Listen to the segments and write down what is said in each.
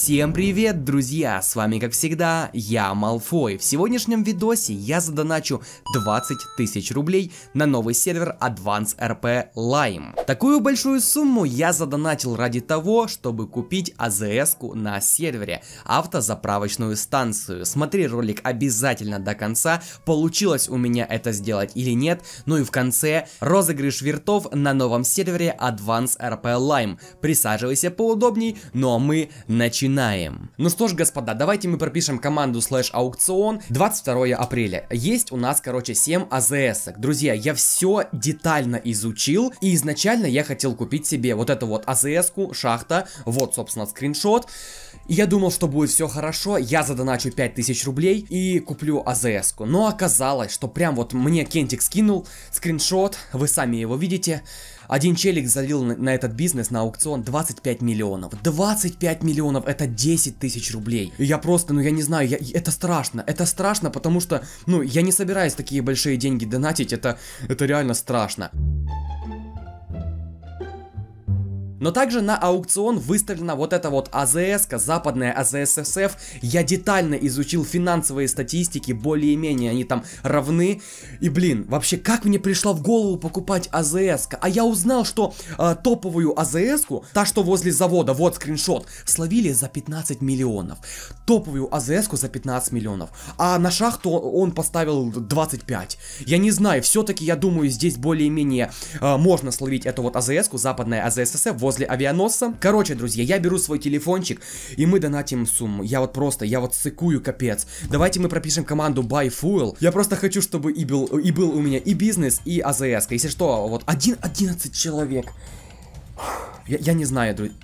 Всем привет, друзья! С вами, как всегда, я Малфой. В сегодняшнем видосе я задоначу 20 тысяч рублей на новый сервер Advance RP Lime. Такую большую сумму я задоначил ради того, чтобы купить АЗС-ку на сервере, автозаправочную станцию. Смотри ролик обязательно до конца, получилось у меня это сделать или нет. Ну и в конце розыгрыш вертов на новом сервере Advance RP Lime. Присаживайся поудобней, ну а мы начинаем начинаем. Ну что ж, господа, давайте мы пропишем команду слэш аукцион 22 апреля. Есть у нас, короче, 7 АЗС. -ок. Друзья, я все детально изучил, и изначально я хотел купить себе вот эту вот азс шахта, вот, собственно, скриншот. Я думал, что будет все хорошо, я задоначу 5000 рублей и куплю АЗС-ку. Но оказалось, что прям вот мне Кентик скинул скриншот, вы сами его видите. Один челик залил на этот бизнес, на аукцион 25 миллионов. 25 миллионов, это это 10 тысяч рублей. И я просто, ну я не знаю, я, это страшно. Это страшно, потому что, ну, я не собираюсь такие большие деньги донатить. Это, это реально страшно. Но также на аукцион выставлена вот эта вот АЗС, западная АЗССФ. Я детально изучил финансовые статистики, более-менее они там равны. И блин, вообще как мне пришла в голову покупать АЗС? А я узнал, что э, топовую АЗС, та что возле завода, вот скриншот, словили за 15 миллионов. Топовую АЗС за 15 миллионов. А на шахту он поставил 25. Я не знаю, все-таки я думаю здесь более-менее э, можно словить эту вот АЗС, западная АЗССФ, возле авианосца. Короче, друзья, я беру свой телефончик, и мы донатим сумму. Я вот просто, я вот сыкую, капец. Давайте мы пропишем команду buy fuel. Я просто хочу, чтобы и был, и был у меня и бизнес, и АЗС. Если что, вот 1, 11 человек. Я, я не знаю, друзья.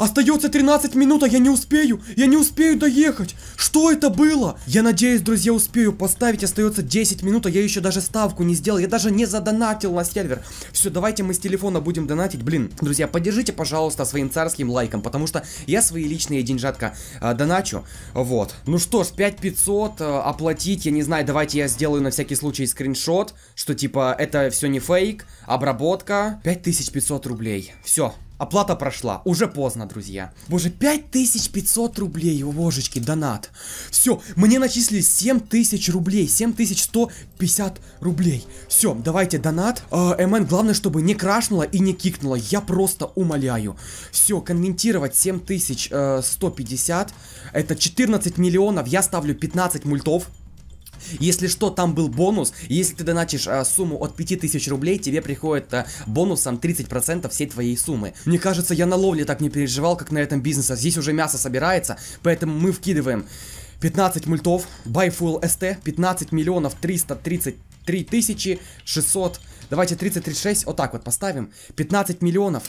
Остается 13 минут, а я не успею. Я не успею доехать. Что это было? Я надеюсь, друзья, успею поставить. Остается 10 минут, а я еще даже ставку не сделал. Я даже не задонатил на сервер. Все, давайте мы с телефона будем донатить. Блин, друзья, поддержите, пожалуйста, своим царским лайком, потому что я свои личные деньжатка э, доначу. Вот. Ну что ж, 5500 э, оплатить, я не знаю, давайте я сделаю на всякий случай скриншот, что типа это все не фейк, обработка. 5500 рублей. Все. Оплата прошла. Уже поздно, друзья. Боже, 5500 рублей, божечки, донат. Все, мне начислили 7000 рублей, 7150 рублей. Все, давайте донат. Э, МН, главное, чтобы не крашнуло и не кикнуло. Я просто умоляю. Все, конвентировать 7150. Э, Это 14 миллионов. Я ставлю 15 мультов. Если что, там был бонус. Если ты доначишь а, сумму от 5000 рублей, тебе приходит а, бонусом 30% всей твоей суммы. Мне кажется, я на ловле так не переживал, как на этом бизнесе. Здесь уже мясо собирается, поэтому мы вкидываем 15 мультов, buy full st, 15 миллионов 333 тысячи 600, давайте 3036, вот так вот поставим, 15 миллионов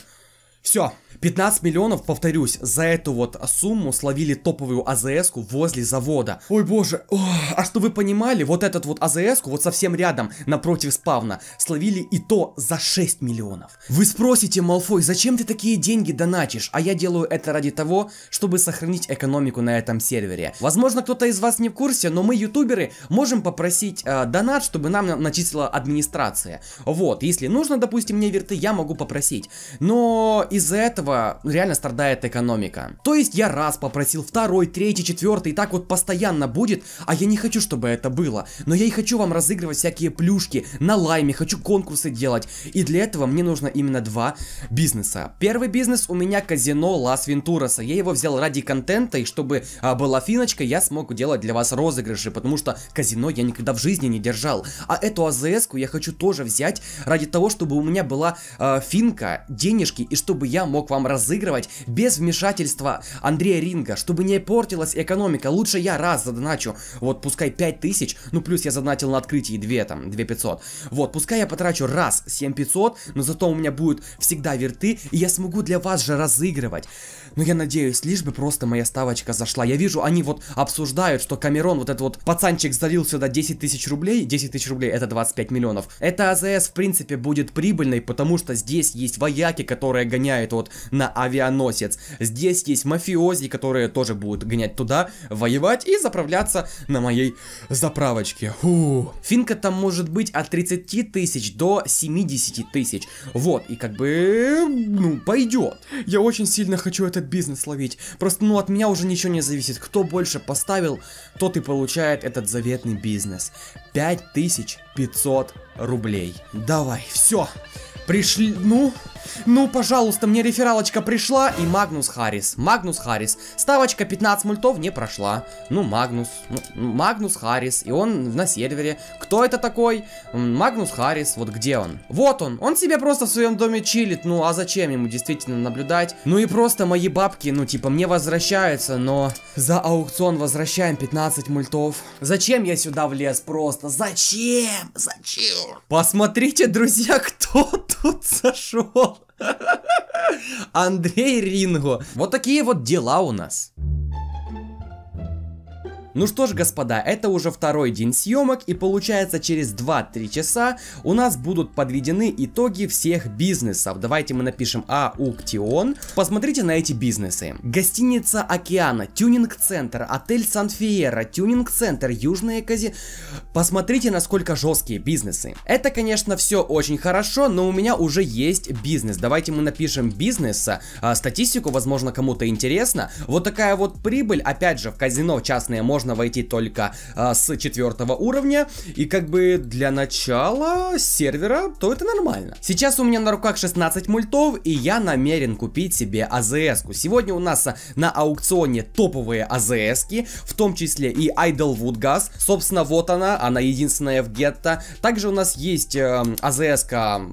все. 15 миллионов, повторюсь, за эту вот сумму словили топовую азс возле завода. Ой боже, Ох, а что вы понимали, вот этот вот азс вот совсем рядом, напротив спавна, словили и то за 6 миллионов. Вы спросите, Малфой, зачем ты такие деньги донатишь? А я делаю это ради того, чтобы сохранить экономику на этом сервере. Возможно, кто-то из вас не в курсе, но мы, ютуберы, можем попросить э, донат, чтобы нам начислила администрация. Вот, если нужно, допустим, мне верты, я могу попросить. Но из-за этого реально страдает экономика. То есть я раз попросил, второй, третий, четвертый, и так вот постоянно будет, а я не хочу, чтобы это было. Но я и хочу вам разыгрывать всякие плюшки на лайме, хочу конкурсы делать. И для этого мне нужно именно два бизнеса. Первый бизнес у меня казино Лас Вентураса. Я его взял ради контента, и чтобы а, была финочка, я смог делать для вас розыгрыши, потому что казино я никогда в жизни не держал. А эту АЗС-ку я хочу тоже взять ради того, чтобы у меня была а, финка, денежки, и чтобы чтобы я мог вам разыгрывать без вмешательства Андрея Ринга, чтобы не портилась экономика. Лучше я раз задоначу, вот пускай 5000, ну плюс я задонатил на открытии 2, там, 2500. Вот, пускай я потрачу раз 7500, но зато у меня будет всегда верты, и я смогу для вас же разыгрывать. Но я надеюсь, лишь бы просто моя ставочка зашла. Я вижу, они вот обсуждают, что Камерон, вот этот вот пацанчик залил сюда 10 тысяч рублей. 10 тысяч рублей это 25 миллионов. Это АЗС в принципе будет прибыльной, потому что здесь есть вояки, которые гоняют гоняет вот на авианосец. Здесь есть мафиози, которые тоже будут гонять туда, воевать и заправляться на моей заправочке. Фу. Финка там может быть от 30 тысяч до 70 тысяч. Вот, и как бы, ну, пойдет. Я очень сильно хочу этот бизнес ловить. Просто, ну, от меня уже ничего не зависит. Кто больше поставил, тот и получает этот заветный бизнес. 5500 рублей. Давай, все. Все. Пришли... Ну... Ну, пожалуйста, мне рефералочка пришла и Магнус Харрис. Магнус Харрис. Ставочка 15 мультов не прошла. Ну, Магнус. Ну, Магнус Харрис. И он на сервере. Кто это такой? Магнус Харрис. Вот где он? Вот он. Он себе просто в своем доме чилит. Ну, а зачем ему действительно наблюдать? Ну и просто мои бабки, ну, типа, мне возвращаются, но за аукцион возвращаем 15 мультов. Зачем я сюда влез просто? Зачем? Зачем? Посмотрите, друзья, кто тут зашел? Андрей Ринго. Вот такие вот дела у нас. Ну что ж, господа, это уже второй день съемок, и получается через 2-3 часа у нас будут подведены итоги всех бизнесов. Давайте мы напишем Ауктион. Посмотрите на эти бизнесы. Гостиница Океана, тюнинг-центр, отель Сан-Фиера, тюнинг-центр, Южные Кази... Посмотрите, насколько жесткие бизнесы. Это, конечно, все очень хорошо, но у меня уже есть бизнес. Давайте мы напишем бизнеса, а, статистику, возможно, кому-то интересно. Вот такая вот прибыль, опять же, в казино частные можно можно войти только а, с четвертого уровня. И как бы для начала сервера, то это нормально. Сейчас у меня на руках 16 мультов, и я намерен купить себе АЗС-ку. Сегодня у нас а, на аукционе топовые азс в том числе и Idlewood Gas. Собственно, вот она, она единственная в гетто. Также у нас есть э, эм, азс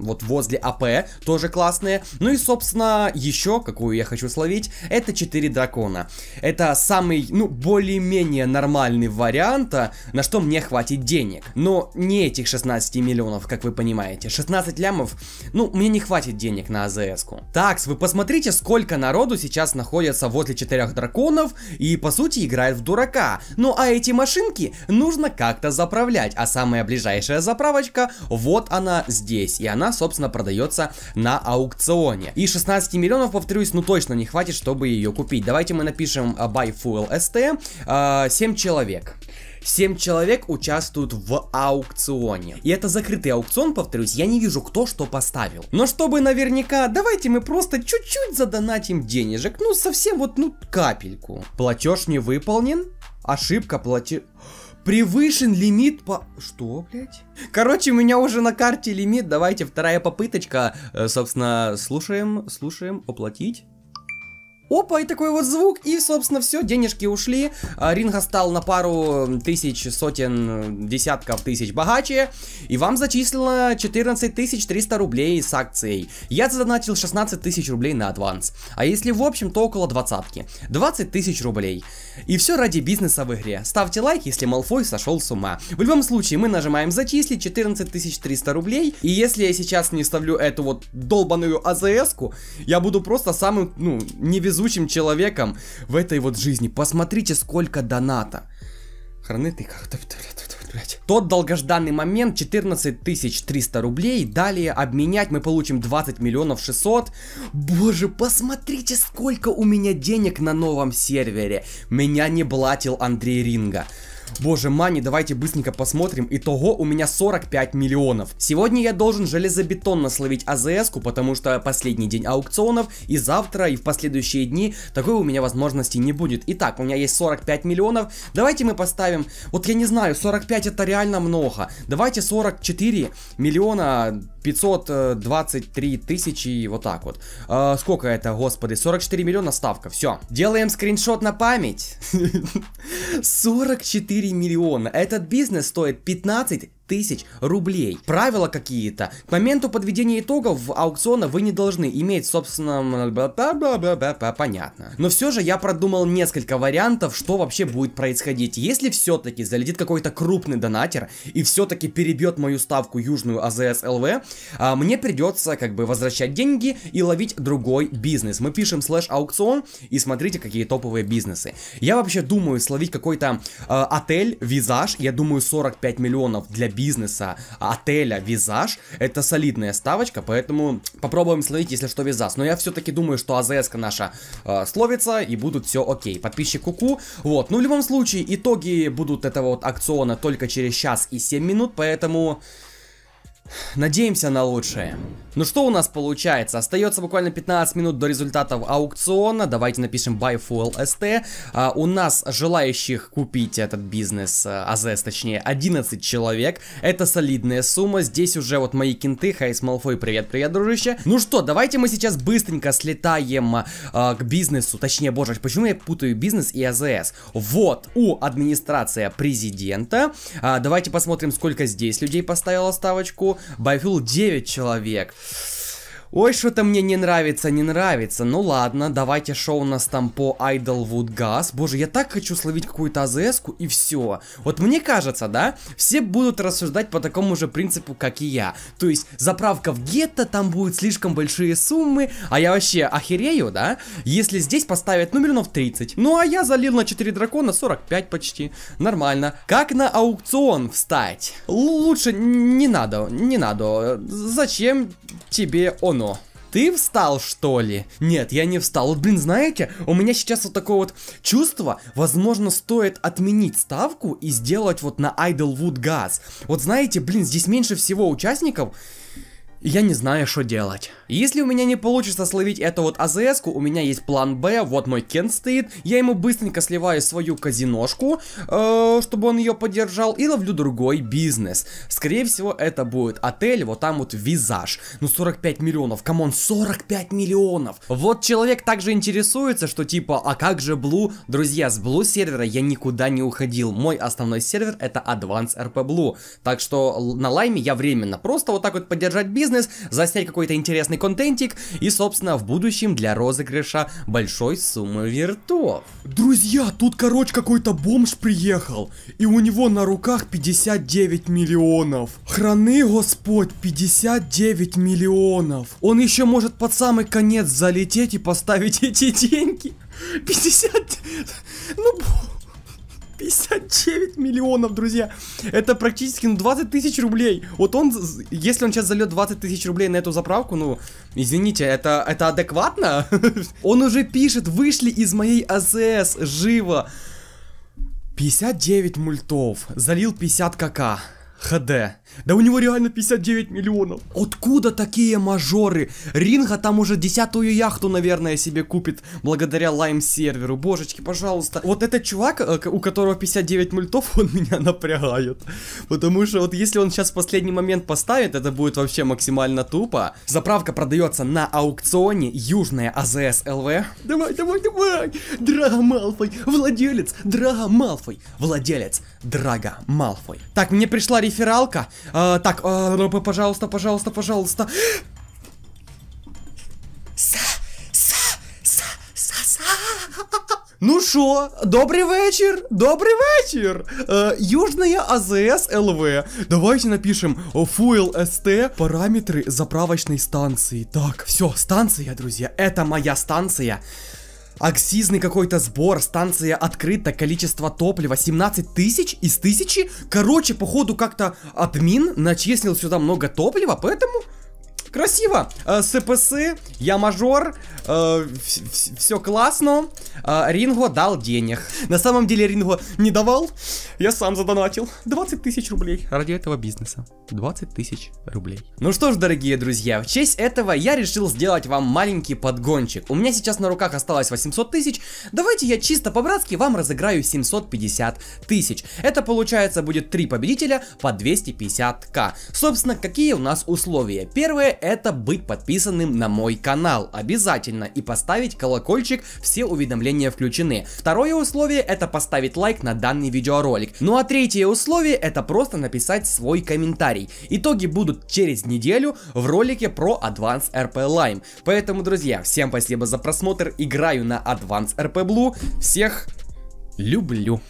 вот возле АП, тоже классные. Ну и, собственно, еще, какую я хочу словить, это 4 дракона. Это самый, ну, более-менее нормальный нормальный варианта, на что мне хватит денег. Но не этих 16 миллионов, как вы понимаете. 16 лямов, ну, мне не хватит денег на АЗС-ку. Такс, вы посмотрите, сколько народу сейчас находится возле четырех драконов и, по сути, играет в дурака. Ну, а эти машинки нужно как-то заправлять, а самая ближайшая заправочка, вот она здесь. И она, собственно, продается на аукционе. И 16 миллионов, повторюсь, ну точно не хватит, чтобы ее купить. Давайте мы напишем а, buy fuel ST, 7 7 человек. 7 человек участвуют в аукционе. И это закрытый аукцион, повторюсь, я не вижу, кто что поставил. Но чтобы наверняка, давайте мы просто чуть-чуть задонатим денежек, ну совсем вот, ну, капельку. Платеж не выполнен, ошибка платеж... Превышен лимит по... Что, блядь? Короче, у меня уже на карте лимит, давайте вторая попыточка. Э, собственно, слушаем, слушаем, оплатить. Опа, и такой вот звук, и, собственно, все, денежки ушли. А, Ринга стал на пару тысяч, сотен, десятков тысяч богаче. И вам зачислено 14 300 рублей с акцией. Я задонатил 16 тысяч рублей на адванс. А если в общем, то около двадцатки. 20 тысяч рублей. И все ради бизнеса в игре. Ставьте лайк, если Малфой сошел с ума. В любом случае, мы нажимаем зачислить 14 300 рублей. И если я сейчас не ставлю эту вот долбаную АЗС-ку, я буду просто самым, ну, невезучим везучим человеком в этой вот жизни. Посмотрите, сколько доната. Храны ты как-то блядь. Тот долгожданный момент 14 300 рублей, далее обменять мы получим 20 миллионов 600. Боже, посмотрите, сколько у меня денег на новом сервере. Меня не блатил Андрей Ринга. Боже, мани, давайте быстренько посмотрим. Итого у меня 45 миллионов. Сегодня я должен железобетонно словить АЗС-ку, потому что последний день аукционов, и завтра, и в последующие дни такой у меня возможности не будет. Итак, у меня есть 45 миллионов. Давайте мы поставим, вот я не знаю, 45 это реально много. Давайте 44 миллиона 523 тысячи, и вот так вот. Э, сколько это, господи, 44 миллиона ставка, все. Делаем скриншот на память. 44 4 миллиона. Этот бизнес стоит 15 тысяч рублей. Правила какие-то. К моменту подведения итогов в аукциона вы не должны иметь, собственно, понятно. Но все же я продумал несколько вариантов, что вообще будет происходить. Если все-таки залетит какой-то крупный донатер и все-таки перебьет мою ставку южную АЗС ЛВ, мне придется как бы возвращать деньги и ловить другой бизнес. Мы пишем слэш аукцион и смотрите, какие топовые бизнесы. Я вообще думаю словить какой-то э, отель, визаж, я думаю 45 миллионов для бизнеса бизнеса, а отеля, визаж, это солидная ставочка, поэтому попробуем словить, если что, визаж. Но я все-таки думаю, что АЗС-ка наша э, словится и будут все окей. Подписчик куку. -ку. Вот, ну в любом случае, итоги будут этого вот акциона только через час и 7 минут, поэтому... Надеемся на лучшее. Ну что у нас получается? Остается буквально 15 минут до результатов аукциона. Давайте напишем buy full ST. А, у нас желающих купить этот бизнес, АЗС а точнее, 11 человек. Это солидная сумма. Здесь уже вот мои кенты, Хайс Малфой, привет, привет, дружище. Ну что, давайте мы сейчас быстренько слетаем а, к бизнесу. Точнее, боже, почему я путаю бизнес и АЗС? Вот, у администрация президента. А, давайте посмотрим, сколько здесь людей поставило ставочку. Байфул 9 человек. Ой, что-то мне не нравится, не нравится. Ну ладно, давайте шоу у нас там по Idlewood Gas. Боже, я так хочу словить какую-то азс и все. Вот мне кажется, да, все будут рассуждать по такому же принципу, как и я. То есть, заправка в гетто, там будут слишком большие суммы, а я вообще охерею, да? Если здесь поставят, ну, миллионов 30. Ну, а я залил на 4 дракона 45 почти. Нормально. Как на аукцион встать? лучше не надо, не надо. Зачем тебе он? говно. Ты встал, что ли? Нет, я не встал. Вот, блин, знаете, у меня сейчас вот такое вот чувство, возможно, стоит отменить ставку и сделать вот на Idlewood Газ. Вот знаете, блин, здесь меньше всего участников, я не знаю, что делать. Если у меня не получится словить эту вот азс у меня есть план Б, вот мой Кен стоит, я ему быстренько сливаю свою казиношку, э, чтобы он ее поддержал, и ловлю другой бизнес. Скорее всего, это будет отель, вот там вот визаж. Ну, 45 миллионов, камон, 45 миллионов! Вот человек также интересуется, что типа, а как же Blue? Друзья, с Blue сервера я никуда не уходил, мой основной сервер это Advanced RP Blue, так что на лайме я временно просто вот так вот поддержать бизнес, бизнес, заснять какой-то интересный контентик и, собственно, в будущем для розыгрыша большой суммы вертов. Друзья, тут, короче, какой-то бомж приехал, и у него на руках 59 миллионов. Храны, господь, 59 миллионов. Он еще может под самый конец залететь и поставить эти деньги. 50... Ну... 59 миллионов, друзья. Это практически ну, 20 тысяч рублей. Вот он, если он сейчас зальет 20 тысяч рублей на эту заправку, ну, извините, это, это адекватно? Он уже пишет, вышли из моей АЗС, живо. 59 мультов, залил 50 кака. ХД. Да у него реально 59 миллионов. Откуда такие мажоры? Ринга там уже десятую яхту, наверное, себе купит благодаря лайм-серверу. Божечки, пожалуйста. Вот этот чувак, э, у которого 59 мультов, он меня напрягает. Потому что вот если он сейчас в последний момент поставит, это будет вообще максимально тупо. Заправка продается на аукционе Южная АЗС ЛВ. Давай, давай, давай! Драга Малфой! Владелец! Драга Малфой! Владелец! Драга Малфой! Так, мне пришла рефералка. Э, так, э, пожалуйста, пожалуйста, пожалуйста. Ну шо, добрый вечер, добрый вечер, э, Южная АЗС ЛВ. Давайте напишем Fuel ST, параметры заправочной станции. Так, все, станция, друзья, это моя станция. Аксизный какой-то сбор, станция открыта, количество топлива 17 тысяч из тысячи. Короче, походу как-то админ начислил сюда много топлива, поэтому Красиво! Э, СПСы, я мажор, э, все классно. Э, Ринго дал денег. На самом деле Ринго не давал, я сам задонатил. 20 тысяч рублей. Ради этого бизнеса. 20 тысяч рублей. Ну что ж, дорогие друзья, в честь этого я решил сделать вам маленький подгончик. У меня сейчас на руках осталось 800 тысяч. Давайте я чисто по-братски вам разыграю 750 тысяч. Это получается будет 3 победителя по 250к. Собственно, какие у нас условия? Первое это это быть подписанным на мой канал обязательно и поставить колокольчик, все уведомления включены. Второе условие это поставить лайк на данный видеоролик. Ну а третье условие это просто написать свой комментарий. Итоги будут через неделю в ролике про Advance RP Lime. Поэтому, друзья, всем спасибо за просмотр, играю на Advance RP Blue, всех люблю.